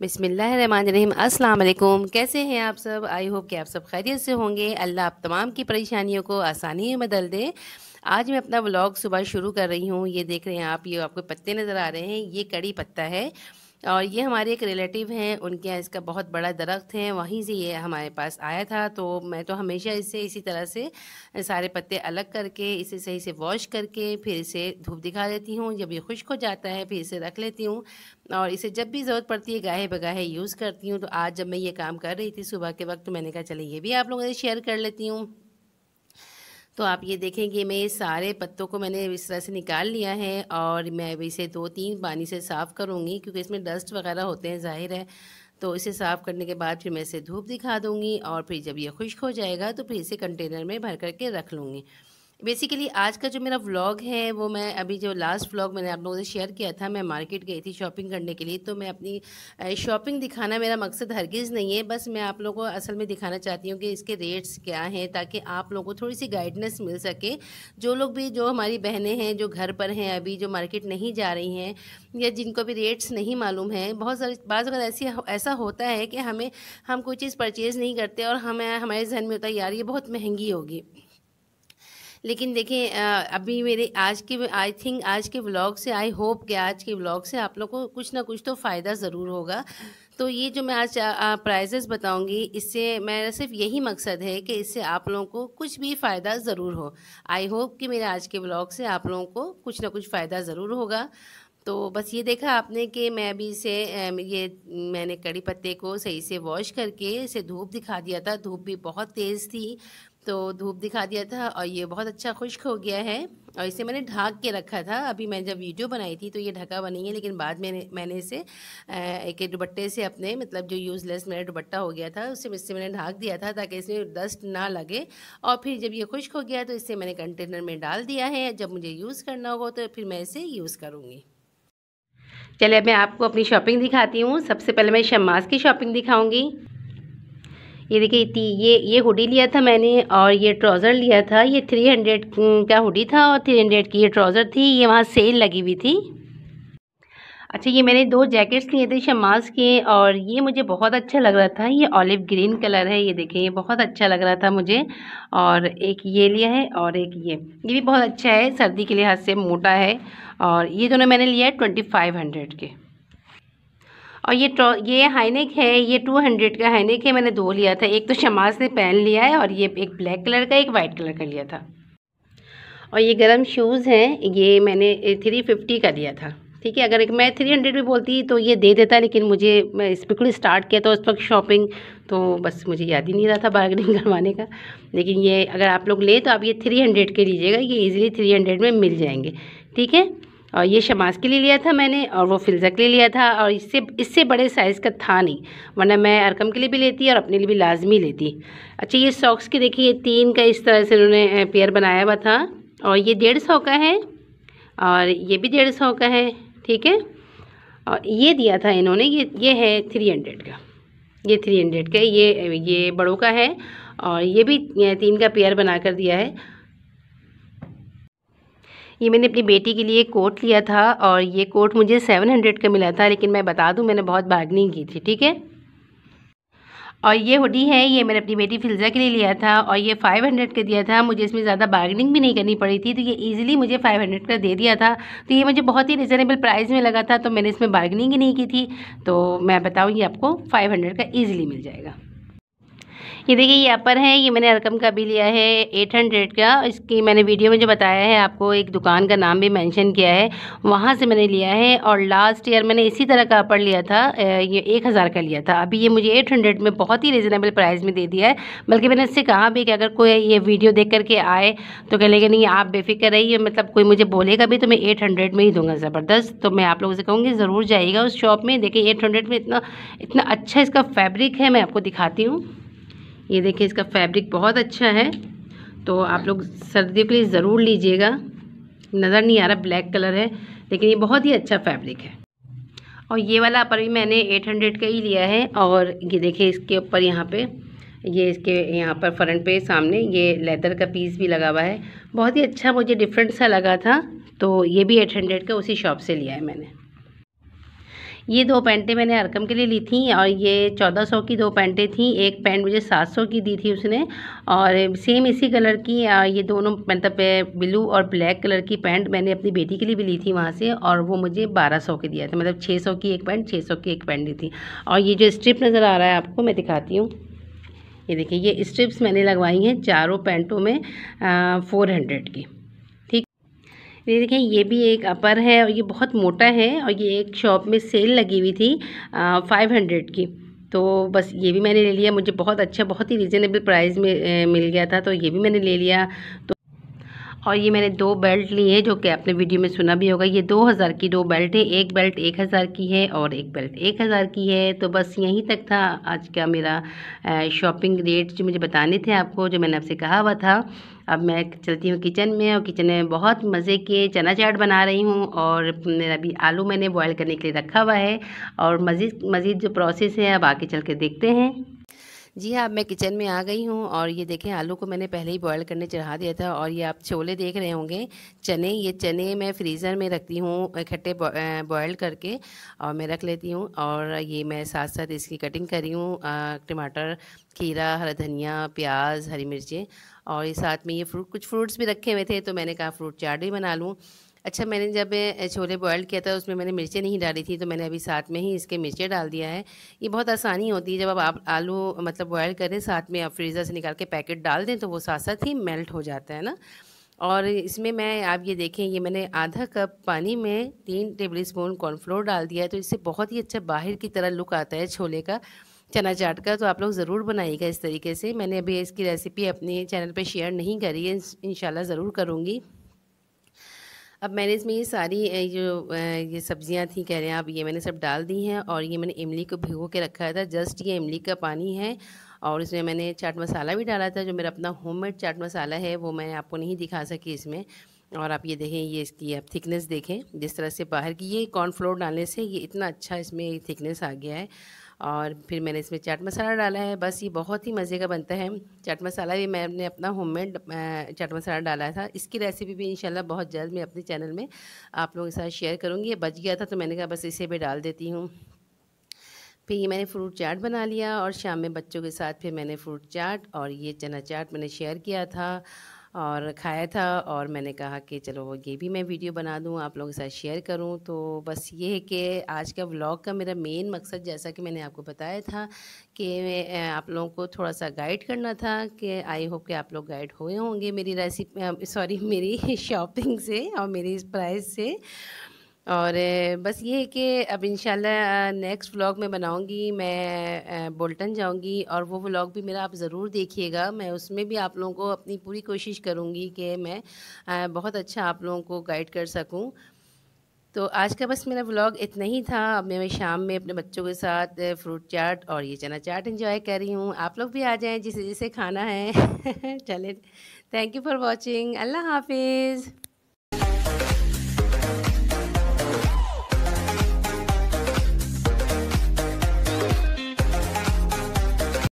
बिसमीम अस्सलाम कैसे हैं आप सब आई होप कि आप सब खैरियत से होंगे अल्लाह आप तमाम की परेशानियों को आसानी में बदल दे आज मैं अपना व्लॉग सुबह शुरू कर रही हूँ ये देख रहे हैं आप ये आपको पत्ते नज़र आ रहे हैं ये कड़ी पत्ता है और ये हमारे एक रिलेटिव हैं उनके यहाँ इसका बहुत बड़ा दरख्त है वहीं से ये हमारे पास आया था तो मैं तो हमेशा इसे इसी तरह से सारे पत्ते अलग करके इसे सही से वॉश करके फिर इसे धूप दिखा देती हूँ जब ये खुश्क हो जाता है फिर इसे रख लेती हूँ और इसे जब भी ज़रूरत पड़ती है गाहे बगाहे यूज़ करती हूँ तो आज जब मैं ये काम कर रही थी सुबह के वक्त तो मैंने कहा चले ये भी आप लोगों से शेयर कर लेती हूँ तो आप ये देखें कि मैं सारे पत्तों को मैंने इस तरह से निकाल लिया है और मैं अभी इसे दो तीन पानी से साफ़ करूँगी क्योंकि इसमें डस्ट वगैरह होते हैं ज़ाहिर है तो इसे साफ़ करने के बाद फिर मैं इसे धूप दिखा दूँगी और फिर जब यह खुश्क हो जाएगा तो फिर इसे कंटेनर में भर करके रख लूँगी बेसिकली आज का जो मेरा व्लॉग है वो मैं अभी जो लास्ट व्लॉग मैंने आप लोगों से शेयर किया था मैं मार्केट गई थी शॉपिंग करने के लिए तो मैं अपनी शॉपिंग दिखाना मेरा मकसद हरगिज़ नहीं है बस मैं आप लोगों को असल में दिखाना चाहती हूँ कि इसके रेट्स क्या हैं ताकि आप लोगों को थोड़ी सी गाइडनेस मिल सके जो लोग भी जो हमारी बहनें हैं जो घर पर हैं अभी जो मार्केट नहीं जा रही हैं या जिनको भी रेट्स नहीं मालूम है बहुत सारी बाज़ ऐसी ऐसा होता है कि हमें हम कोई चीज़ परचेज़ नहीं करते और हमें हमारे जहन में होता है यार ये बहुत महंगी होगी लेकिन देखें अभी मेरे आज के आई थिंक आज के ब्लॉग से आई होप कि आज के ब्लॉग से आप लोग को कुछ ना कुछ तो फ़ायदा ज़रूर होगा तो ये जो मैं आज प्राइजेस बताऊंगी इससे मेरा सिर्फ यही मकसद है कि इससे आप लोगों को कुछ भी फ़ायदा ज़रूर हो आई होप कि मेरे आज के ब्लॉग से आप लोगों को कुछ ना कुछ फ़ायदा ज़रूर होगा तो बस ये देखा आपने कि मैं अभी इसे ये मैंने कड़ी पत्ते को सही से वॉश करके इसे धूप दिखा दिया था धूप भी बहुत तेज़ थी तो धूप दिखा दिया था और ये बहुत अच्छा खुश्क हो गया है और इसे मैंने ढाक के रखा था अभी मैं जब वीडियो बनाई थी तो ये ढका बनी है लेकिन बाद में मैंने इसे एक दुबट्टे से अपने मतलब जो यूज़लेस मेरा दुबट्टा हो गया था उससे इससे मैंने ढाक दिया था ताकि इसमें डस्ट ना लगे और फिर जब ये खुश्क हो गया तो इसे मैंने कंटेनर में डाल दिया है जब मुझे यूज़ करना होगा तो फिर मैं इसे यूज़ करूँगी चलिए मैं आपको अपनी शॉपिंग दिखाती हूँ सबसे पहले मैं शमास की शॉपिंग दिखाऊँगी ये देखिए इतनी ये ये हुडी लिया था मैंने और ये ट्राउज़र लिया था ये थ्री हंड्रेड का हुडी था और थ्री हंड्रेड की ये ट्राउज़र थी ये वहाँ सेल लगी हुई थी अच्छा ये मैंने दो जैकेट्स लिए थे शमाज के और ये मुझे बहुत अच्छा लग रहा था ये ऑलिव ग्रीन कलर है ये देखें ये बहुत अच्छा लग रहा था मुझे और एक ये लिया है और एक ये ये भी बहुत अच्छा है सर्दी के लिहाज से मोटा है और ये दोनों मैंने लिया है ट्वेंटी फाइव हंड्रेड के और ये ये हाइनेक है ये टू हंड्रेड का हाईनेक है मैंने दो लिया था एक तो शमाज ने पहन लिया है और ये एक ब्लैक कलर का एक वाइट कलर का लिया था और ये गर्म शूज़ हैं ये मैंने थ्री फिफ्टी का लिया था ठीक है अगर एक मैं थ्री हंड्रेड भी बोलती तो ये दे देता लेकिन मुझे मैं इस बिल्कुल स्टार्ट किया था उस वक्त शॉपिंग तो बस मुझे याद ही नहीं रहा था बार्गेनिंग करवाने का लेकिन ये अगर आप लोग ले तो आप ये थ्री हंड्रेड के लीजिएगा ये इजीली थ्री हंड्रेड में मिल जाएंगे ठीक है और ये शमास के लिए लिया था मैंने और वो फिल्ज़ा के लिए लिया था और इससे इससे बड़े साइज़ का था नहीं वरना मैं अरकम के लिए भी लेती और अपने लिए भी लाजमी लेती अच्छा ये सॉक्स की देखिए तीन का इस तरह से इन्होंने पेयर बनाया हुआ था और ये डेढ़ सौ का है और ये भी डेढ़ सौ का है ठीक है और ये दिया था इन्होंने ये ये है थ्री हंड्रेड का ये थ्री हंड्रेड का ये ये बड़ों का है और ये भी तीन का पेयर कर दिया है ये मैंने अपनी बेटी के लिए कोट लिया था और ये कोट मुझे सेवन हंड्रेड का मिला था लेकिन मैं बता दूँ मैंने बहुत बार्गनिंग की थी ठीक है और ये हुडी है ये मैंने अपनी बेटी फिल्ज़ा के लिए लिया था और ये 500 का दिया था मुझे इसमें ज़्यादा बार्गनिंग भी नहीं करनी पड़ी थी तो ये इजीली मुझे 500 का दे दिया था तो ये मुझे बहुत ही रिजनेबल प्राइस में लगा था तो मैंने इसमें बार्गनिंग ही नहीं की थी तो मैं बताऊँ ये आपको 500 का ईजिली मिल जाएगा ये देखिए यहाँ पर है ये मैंने रकम का भी लिया है एट हंड्रेड का इसकी मैंने वीडियो में जो बताया है आपको एक दुकान का नाम भी मेंशन किया है वहाँ से मैंने लिया है और लास्ट ईयर मैंने इसी तरह का अपर लिया था ये एक हज़ार का लिया था अभी ये मुझे एट हंड्रेड में बहुत ही रिजनेबल प्राइस में दे दिया है बल्कि मैंने इससे कहा भी कि अगर कोई ये वीडियो देख करके आए तो कह लेंगे नहीं आप बेफिक्र रहिए मतलब कोई मुझे बोलेगा भी तो मैं एट हंड्रेड में ही दूंगा ज़बरदस्त तो मैं आप लोगों से कहूँगी ज़रूर जाइएगा उस शॉप में देखिए एट हंड्रेड में इतना इतना अच्छा इसका फैब्रिक है मैं आपको दिखाती हूँ ये देखिए इसका फैब्रिक बहुत अच्छा है तो आप लोग सर्दियों के लिए ज़रूर लीजिएगा नज़र नहीं आ रहा ब्लैक कलर है लेकिन ये बहुत ही अच्छा फैब्रिक है और ये वाला पर भी मैंने 800 का ही लिया है और ये देखिए इसके ऊपर यहाँ पे ये इसके यहाँ पर फ्रंट पे सामने ये लेदर का पीस भी लगा हुआ है बहुत ही अच्छा मुझे डिफरेंट सा लगा था तो ये भी 800 का उसी शॉप से लिया है मैंने ये दो पैंटें मैंने अरकम के लिए ली थी और ये चौदह सौ की दो पैंटें थी एक पैंट मुझे सात सौ की दी थी उसने और सेम इसी कलर की ये दोनों मतलब ब्लू और ब्लैक कलर की पैंट मैंने अपनी बेटी के लिए भी ली थी वहाँ से और वो मुझे बारह सौ की दिया था मतलब छः सौ की एक पैंट छः सौ की एक पैंट दी थी और ये जो स्ट्रिप नज़र आ रहा है आपको मैं दिखाती हूँ ये देखिए ये स्ट्रिप्स मैंने लगवाई हैं चारों पैंटों में फ़ोर हंड्रेड की ये देखिए ये भी एक अपर है और ये बहुत मोटा है और ये एक शॉप में सेल लगी हुई थी फाइव हंड्रेड की तो बस ये भी मैंने ले लिया मुझे बहुत अच्छा बहुत ही रिजनेबल प्राइस में ए, मिल गया था तो ये भी मैंने ले लिया तो और ये मैंने दो बेल्ट ली है जो कि आपने वीडियो में सुना भी होगा ये दो हज़ार की दो बेल्ट है एक बेल्ट एक हज़ार की है और एक बेल्ट एक हज़ार की है तो बस यहीं तक था आज का मेरा शॉपिंग रेट जो मुझे बताने थे आपको जो मैंने आपसे कहा हुआ था अब मैं चलती हूँ किचन में और किचन में बहुत मज़े के चना चाट बना रही हूँ और मेरा अभी आलू मैंने बॉयल करने के लिए रखा हुआ है और मज़ीद मज़ीद जो प्रोसेस है अब आगे चल के देखते हैं जी हाँ मैं किचन में आ गई हूँ और ये देखें आलू को मैंने पहले ही बॉयल करने चढ़ा दिया था और ये आप छोले देख रहे होंगे चने ये चने मैं फ्रीज़र में रखती हूँ इकट्ठे बॉयल करके और मैं रख लेती हूँ और ये मैं साथ साथ इसकी कटिंग करी हूँ टमाटर खीरा हरा धनिया प्याज हरी मिर्चें और ये साथ में ये फ्रूट कुछ फ्रूट्स भी रखे हुए थे तो मैंने कहा फ्रूट चाट भी बना लूँ अच्छा मैंने जब छोले बॉयल किया था उसमें मैंने मिर्चें नहीं डाली थी तो मैंने अभी साथ में ही इसके मिर्चें डाल दिया है ये बहुत आसानी होती है जब आप, आप आलू मतलब बॉयल करें साथ में आप फ्रीज़र से निकाल के पैकेट डाल दें तो वो साथ साथ ही मेल्ट हो जाता है ना और इसमें मैं आप ये देखें ये मैंने आधा कप पानी में तीन टेबल स्पून कॉर्नफ्लोर डाल दिया है तो इससे बहुत ही अच्छा बाहर की तरह लुक आता है छोले का चना चाट का तो आप लोग ज़रूर बनाइएगा इस तरीके से मैंने अभी इसकी रेसिपी अपने चैनल पे शेयर नहीं करी है इन ज़रूर करूँगी अब मैंने इसमें ये सारी जो ये सब्ज़ियाँ थी कह रहे हैं आप ये मैंने सब डाल दी हैं और ये मैंने इमली को भिगो के रखा था जस्ट ये इमली का पानी है और इसमें मैंने चाट मसाला भी डाला था जो मेरा अपना होममेड चाट मसाला है वो मैं आपको नहीं दिखा सकी इसमें और आप ये देखें ये इसकी आप थिकनेस देखें जिस तरह से बाहर की ये कॉर्नफ्लोर डालने से ये इतना अच्छा इसमें थिकनेस आ गया है और फिर मैंने इसमें चाट मसाला डाला है बस ये बहुत ही मज़े का बनता है चाट मसाला भी मैंने अपना होममेड चाट मसाला डाला था इसकी रेसिपी भी इंशाल्लाह बहुत जल्द मैं अपने चैनल में आप लोगों के साथ शेयर करूँगी बच गया था तो मैंने कहा बस इसे भी डाल देती हूँ फिर ये मैंने फ्रूट चाट बना लिया और शाम में बच्चों के साथ फिर मैंने फ्रूट चाट और ये चना चाट मैंने शेयर किया था और खाया था और मैंने कहा कि चलो ये भी मैं वीडियो बना दूँ आप लोगों के साथ शेयर करूँ तो बस ये है कि आज का व्लॉग का मेरा मेन मकसद जैसा कि मैंने आपको बताया था कि आप लोगों को थोड़ा सा गाइड करना था कि आई होप कि आप लोग गाइड हुए होंगे मेरी रेसिपी सॉरी मेरी शॉपिंग से और मेरी प्राइस से और बस ये है कि अब इन नेक्स्ट व्लॉग में बनाऊंगी मैं बोल्टन जाऊंगी और वो व्लॉग भी मेरा आप ज़रूर देखिएगा मैं उसमें भी आप लोगों को अपनी पूरी कोशिश करूंगी कि मैं बहुत अच्छा आप लोगों को गाइड कर सकूं तो आज का बस मेरा व्लॉग इतना ही था अब मैं शाम में अपने बच्चों के साथ फ्रूट चाट और ये चना चाट इन्जॉय कर रही हूँ आप लोग भी आ जाएँ जिसे जिसे खाना है चले थैंक यू फॉर वॉचिंग अल्लाह हाफिज़